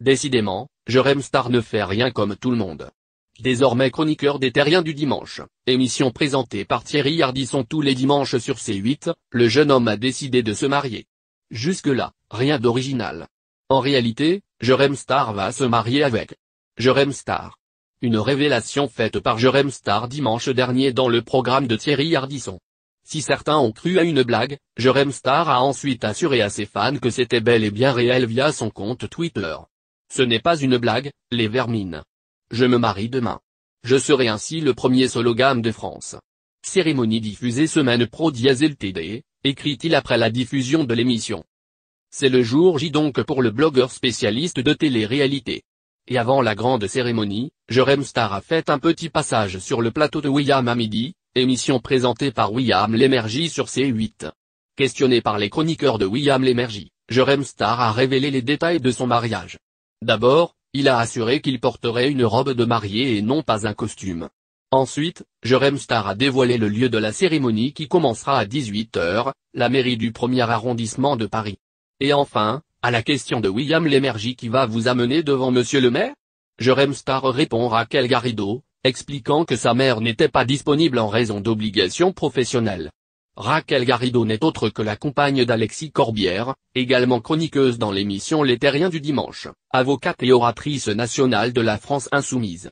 Décidément, Jerem Star ne fait rien comme tout le monde. Désormais chroniqueur des terriens du dimanche, émission présentée par Thierry Hardisson tous les dimanches sur C8, le jeune homme a décidé de se marier. Jusque-là, rien d'original. En réalité, Jerem Star va se marier avec Jerem Star. Une révélation faite par Jerem Star dimanche dernier dans le programme de Thierry Hardisson. Si certains ont cru à une blague, Jerem Star a ensuite assuré à ses fans que c'était bel et bien réel via son compte Twitter. Ce n'est pas une blague, les vermines. Je me marie demain. Je serai ainsi le premier sologame de France. Cérémonie diffusée semaine pro diesel TD, écrit-il après la diffusion de l'émission. C'est le jour J donc pour le blogueur spécialiste de télé-réalité. Et avant la grande cérémonie, Jerem Star a fait un petit passage sur le plateau de William à midi, émission présentée par William Lémergie sur C8. Questionné par les chroniqueurs de William Lémergie, Jerem Star a révélé les détails de son mariage. D'abord, il a assuré qu'il porterait une robe de mariée et non pas un costume. Ensuite, Jeremstar a dévoilé le lieu de la cérémonie qui commencera à 18h, la mairie du premier arrondissement de Paris. Et enfin, à la question de William Lémergie qui va vous amener devant Monsieur le maire Jeremstar répond à Raquel Garrido, expliquant que sa mère n'était pas disponible en raison d'obligations professionnelles. Raquel Garrido n'est autre que la compagne d'Alexis Corbière, également chroniqueuse dans l'émission Les Terriens du dimanche, avocate et oratrice nationale de la France Insoumise.